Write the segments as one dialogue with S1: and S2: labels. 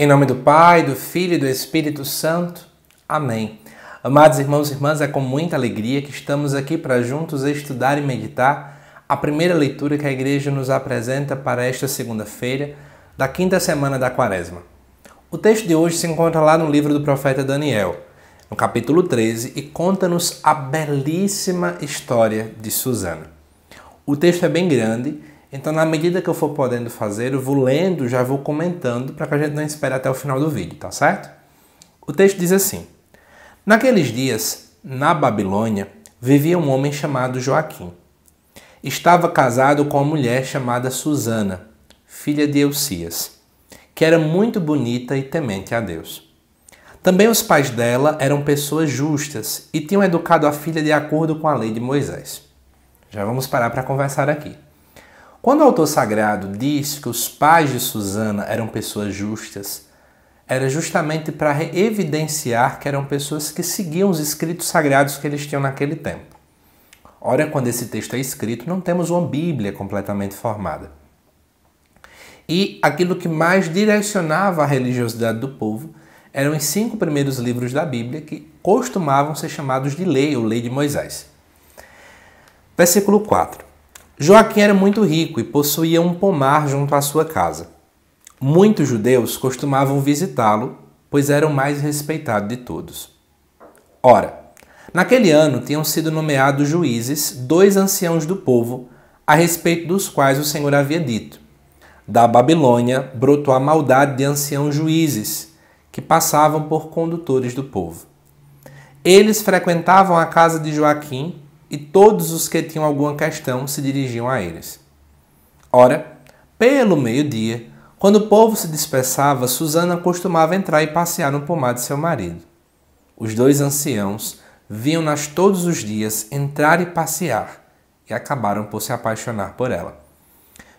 S1: Em nome do Pai, do Filho e do Espírito Santo. Amém. Amados irmãos e irmãs, é com muita alegria que estamos aqui para juntos estudar e meditar a primeira leitura que a igreja nos apresenta para esta segunda-feira, da quinta semana da Quaresma. O texto de hoje se encontra lá no livro do profeta Daniel, no capítulo 13, e conta-nos a belíssima história de Susana. O texto é bem grande então, na medida que eu for podendo fazer, eu vou lendo, já vou comentando para que a gente não espere até o final do vídeo, tá certo? O texto diz assim: Naqueles dias, na Babilônia, vivia um homem chamado Joaquim. Estava casado com uma mulher chamada Susana, filha de Eucias, que era muito bonita e temente a Deus. Também os pais dela eram pessoas justas e tinham educado a filha de acordo com a lei de Moisés. Já vamos parar para conversar aqui. Quando o autor sagrado diz que os pais de Susana eram pessoas justas, era justamente para evidenciar que eram pessoas que seguiam os escritos sagrados que eles tinham naquele tempo. Ora, quando esse texto é escrito, não temos uma Bíblia completamente formada. E aquilo que mais direcionava a religiosidade do povo eram os cinco primeiros livros da Bíblia que costumavam ser chamados de lei ou lei de Moisés. Versículo 4. Joaquim era muito rico e possuía um pomar junto à sua casa. Muitos judeus costumavam visitá-lo, pois era o mais respeitado de todos. Ora, naquele ano tinham sido nomeados juízes dois anciãos do povo, a respeito dos quais o Senhor havia dito: Da Babilônia brotou a maldade de anciãos juízes, que passavam por condutores do povo. Eles frequentavam a casa de Joaquim e todos os que tinham alguma questão se dirigiam a eles. Ora, pelo meio-dia, quando o povo se dispersava, Susana costumava entrar e passear no pomar de seu marido. Os dois anciãos viam-nas todos os dias entrar e passear e acabaram por se apaixonar por ela.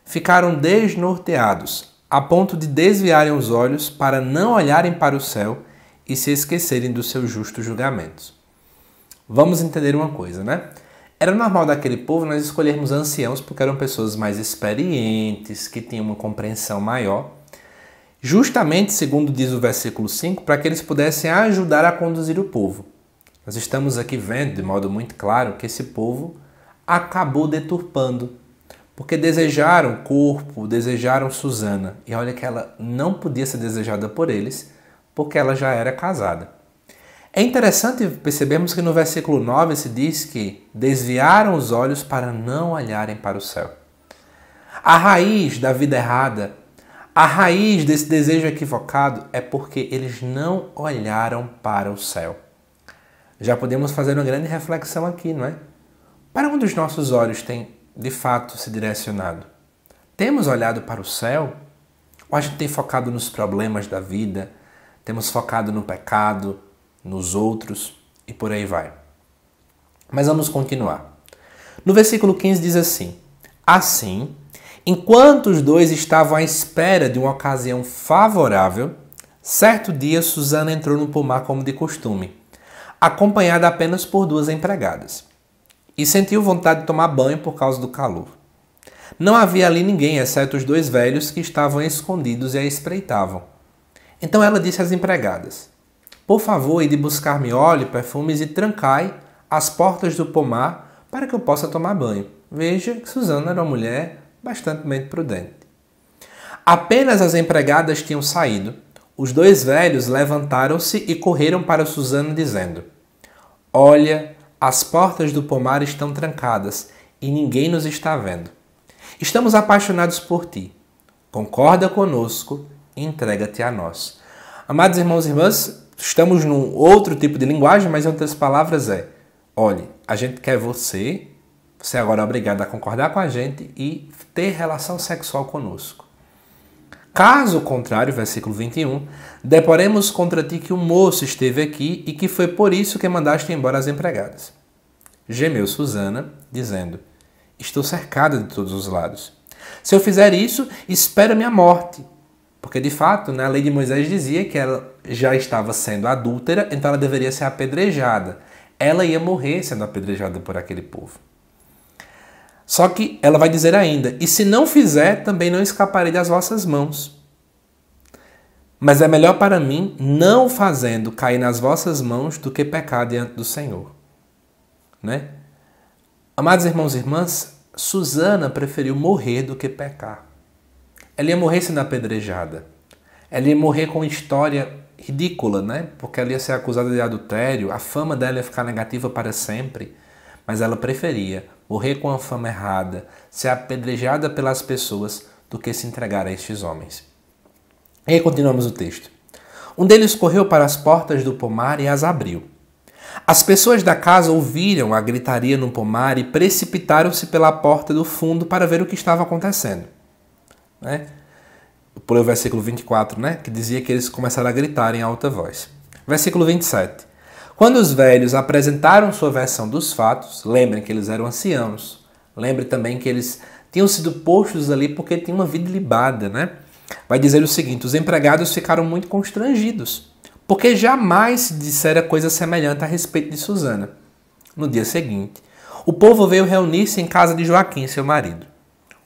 S1: Ficaram desnorteados, a ponto de desviarem os olhos para não olharem para o céu e se esquecerem dos seus justos julgamentos. Vamos entender uma coisa, né? Era normal daquele povo nós escolhermos anciãos porque eram pessoas mais experientes, que tinham uma compreensão maior, justamente, segundo diz o versículo 5, para que eles pudessem ajudar a conduzir o povo. Nós estamos aqui vendo de modo muito claro que esse povo acabou deturpando, porque desejaram corpo, desejaram Susana, e olha que ela não podia ser desejada por eles, porque ela já era casada. É interessante percebermos que no versículo 9 se diz que desviaram os olhos para não olharem para o céu. A raiz da vida errada, a raiz desse desejo equivocado é porque eles não olharam para o céu. Já podemos fazer uma grande reflexão aqui, não é? Para onde os nossos olhos têm de fato se direcionado? Temos olhado para o céu? Ou a gente tem focado nos problemas da vida? Temos focado no pecado, nos outros e por aí vai. Mas vamos continuar. No versículo 15 diz assim: Assim, enquanto os dois estavam à espera de uma ocasião favorável, certo dia Susana entrou no pomar como de costume, acompanhada apenas por duas empregadas, e sentiu vontade de tomar banho por causa do calor. Não havia ali ninguém, exceto os dois velhos que estavam escondidos e a espreitavam. Então ela disse às empregadas: por favor, ide buscar-me óleo, perfumes e trancai as portas do pomar para que eu possa tomar banho. Veja que Suzana era uma mulher bastante bem prudente. Apenas as empregadas tinham saído. Os dois velhos levantaram-se e correram para Suzana, dizendo: Olha, as portas do pomar estão trancadas e ninguém nos está vendo. Estamos apaixonados por ti. Concorda conosco e entrega-te a nós. Amados irmãos e irmãs, estamos num outro tipo de linguagem, mas em outras palavras é: olhe, a gente quer você, você é agora é obrigado a concordar com a gente e ter relação sexual conosco. Caso contrário, versículo 21, deporemos contra ti que o moço esteve aqui e que foi por isso que mandaste embora as empregadas. Gemeu Susana, dizendo: Estou cercada de todos os lados. Se eu fizer isso, espera minha morte. Porque, de fato, né, a lei de Moisés dizia que ela já estava sendo adúltera, então ela deveria ser apedrejada. Ela ia morrer sendo apedrejada por aquele povo. Só que ela vai dizer ainda: E se não fizer, também não escaparei das vossas mãos. Mas é melhor para mim não fazendo cair nas vossas mãos do que pecar diante do Senhor. Né? Amados irmãos e irmãs, Susana preferiu morrer do que pecar. Ela ia morrer sendo apedrejada. Ela ia morrer com uma história ridícula, né? Porque ela ia ser acusada de adultério, a fama dela ia ficar negativa para sempre. Mas ela preferia morrer com a fama errada, ser apedrejada pelas pessoas, do que se entregar a estes homens. E aí continuamos o texto. Um deles correu para as portas do pomar e as abriu. As pessoas da casa ouviram a gritaria no pomar e precipitaram-se pela porta do fundo para ver o que estava acontecendo né? Pulei o versículo 24, né? Que dizia que eles começaram a gritar em alta voz. Versículo 27. Quando os velhos apresentaram sua versão dos fatos, lembrem que eles eram anciãos, lembre também que eles tinham sido postos ali porque tinham uma vida libada, né? Vai dizer o seguinte: os empregados ficaram muito constrangidos, porque jamais se dissera coisa semelhante a respeito de Susana. No dia seguinte, o povo veio reunir-se em casa de Joaquim, seu marido.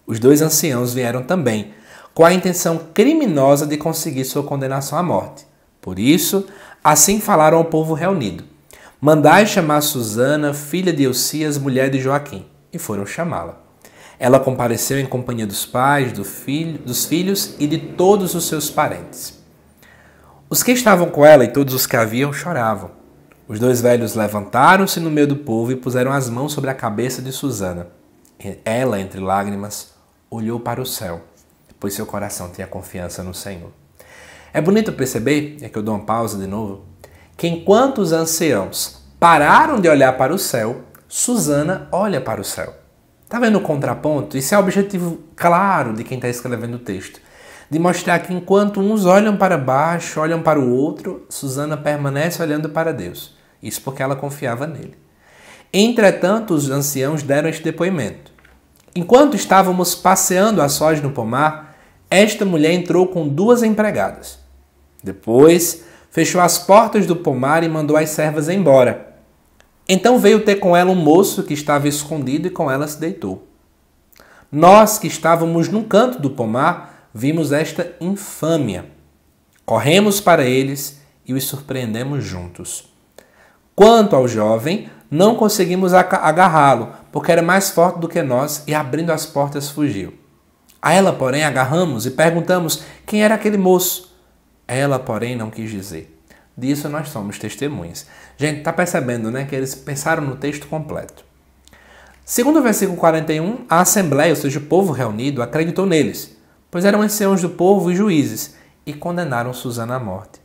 S1: Os dois anciãos vieram também, com a intenção criminosa de conseguir sua condenação à morte. Por isso, assim falaram ao povo reunido: Mandai chamar Susana, filha de Elcias, mulher de Joaquim. E foram chamá-la. Ela compareceu em companhia dos pais, do filho, dos filhos e de todos os seus parentes. Os que estavam com ela e todos os que a viam choravam. Os dois velhos levantaram-se no meio do povo e puseram as mãos sobre a cabeça de Susana. Ela, entre lágrimas, olhou para o céu, pois seu coração tinha confiança no Senhor. É bonito perceber, é que eu dou uma pausa de novo, que enquanto os anciãos pararam de olhar para o céu, Susana olha para o céu. Tá vendo o contraponto? Isso é o objetivo claro de quem está escrevendo o texto. De mostrar que enquanto uns olham para baixo, olham para o outro, Susana permanece olhando para Deus. Isso porque ela confiava nele. Entretanto, os anciãos deram este depoimento. Enquanto estávamos passeando a sós no pomar, esta mulher entrou com duas empregadas. Depois, fechou as portas do pomar e mandou as servas embora. Então veio ter com ela um moço que estava escondido e com ela se deitou. Nós que estávamos num canto do pomar vimos esta infâmia. Corremos para eles e os surpreendemos juntos. Quanto ao jovem, não conseguimos agarrá-lo, porque era mais forte do que nós e abrindo as portas fugiu. A ela, porém, agarramos e perguntamos quem era aquele moço. Ela, porém, não quis dizer. Disso nós somos testemunhas. Gente, tá percebendo, né, que eles pensaram no texto completo. Segundo o versículo 41, a assembleia, ou seja, o povo reunido, acreditou neles, pois eram anciãos do povo e juízes, e condenaram Susana à morte.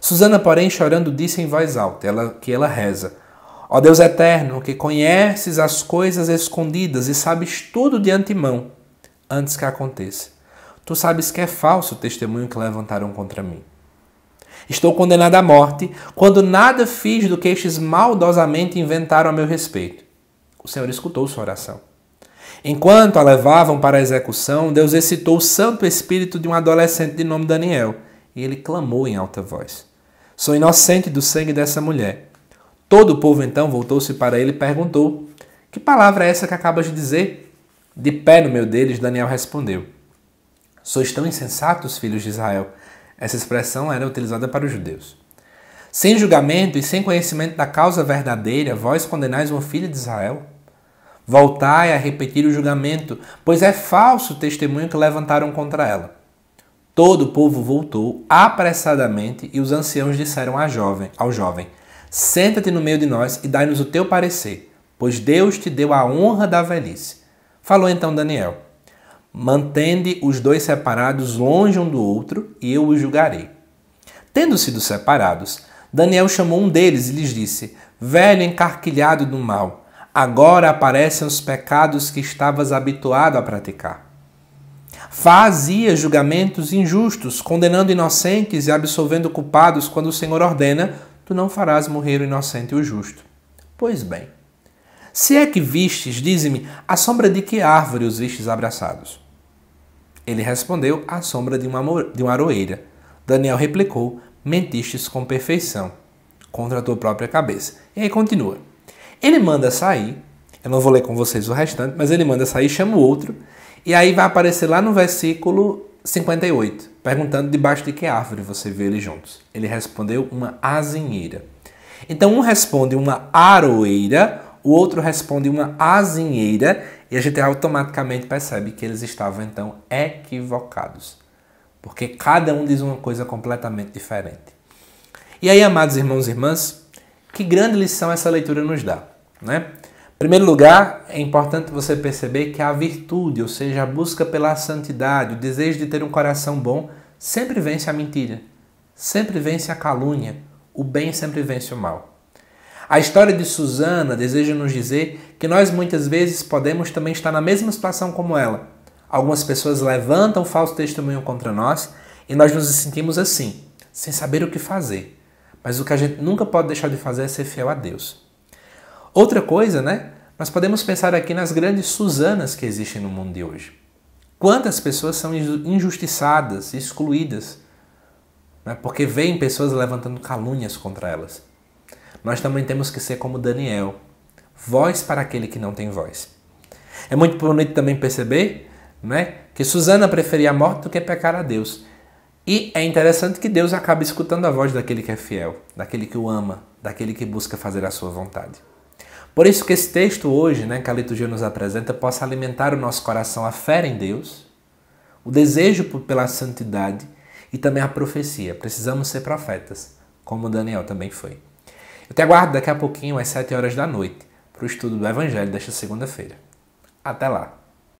S1: Susana, porém, chorando, disse em voz alta, ela, que ela reza: Ó Deus eterno, que conheces as coisas escondidas e sabes tudo de antemão, antes que aconteça. Tu sabes que é falso o testemunho que levantaram contra mim. Estou condenado à morte, quando nada fiz do que estes maldosamente inventaram a meu respeito. O Senhor escutou sua oração. Enquanto a levavam para a execução, Deus excitou o santo espírito de um adolescente de nome Daniel, e ele clamou em alta voz: Sou inocente do sangue dessa mulher Todo o povo então voltou-se para ele e perguntou: Que palavra é essa que acabas de dizer? De pé no meio deles, Daniel respondeu: Sois tão insensatos, filhos de Israel. Essa expressão era utilizada para os judeus. Sem julgamento e sem conhecimento da causa verdadeira, vós condenais um filho de Israel? Voltai a repetir o julgamento, pois é falso o testemunho que levantaram contra ela. Todo o povo voltou apressadamente e os anciãos disseram à jovem, ao jovem: Senta-te no meio de nós e dai-nos o teu parecer, pois Deus te deu a honra da velhice. Falou então Daniel: Mantende os dois separados longe um do outro, e eu os julgarei. Tendo sido separados, Daniel chamou um deles e lhes disse: Velho encarquilhado do mal, agora aparecem os pecados que estavas habituado a praticar. Fazia julgamentos injustos, condenando inocentes e absolvendo culpados quando o Senhor ordena tu não farás morrer o inocente e o justo. Pois bem, se é que vistes, dize-me, a sombra de que árvore os vistes abraçados? Ele respondeu, a sombra de uma, de uma aroeira. Daniel replicou, mentistes com perfeição, contra a tua própria cabeça. E aí continua. Ele manda sair, eu não vou ler com vocês o restante, mas ele manda sair, chama o outro, e aí vai aparecer lá no versículo 58. Perguntando debaixo de que árvore você vê eles juntos. Ele respondeu uma azinheira. Então um responde uma aroeira, o outro responde uma azinheira, e a gente automaticamente percebe que eles estavam então equivocados. Porque cada um diz uma coisa completamente diferente. E aí, amados irmãos e irmãs, que grande lição essa leitura nos dá, né? Em primeiro lugar, é importante você perceber que a virtude, ou seja, a busca pela santidade, o desejo de ter um coração bom, sempre vence a mentira, sempre vence a calúnia, o bem sempre vence o mal. A história de Susana deseja nos dizer que nós muitas vezes podemos também estar na mesma situação como ela. Algumas pessoas levantam falso testemunho contra nós e nós nos sentimos assim, sem saber o que fazer. Mas o que a gente nunca pode deixar de fazer é ser fiel a Deus. Outra coisa, né? Nós podemos pensar aqui nas grandes Susanas que existem no mundo de hoje. Quantas pessoas são injustiçadas, excluídas, né? porque veem pessoas levantando calúnias contra elas. Nós também temos que ser como Daniel, voz para aquele que não tem voz. É muito bonito também perceber né, que Susana preferia a morte do que pecar a Deus. E é interessante que Deus acaba escutando a voz daquele que é fiel, daquele que o ama, daquele que busca fazer a sua vontade. Por isso que esse texto hoje, né, que a liturgia nos apresenta, possa alimentar o nosso coração a fé em Deus, o desejo pela santidade e também a profecia. Precisamos ser profetas, como Daniel também foi. Eu te aguardo daqui a pouquinho, às 7 horas da noite, para o estudo do Evangelho desta segunda-feira. Até lá!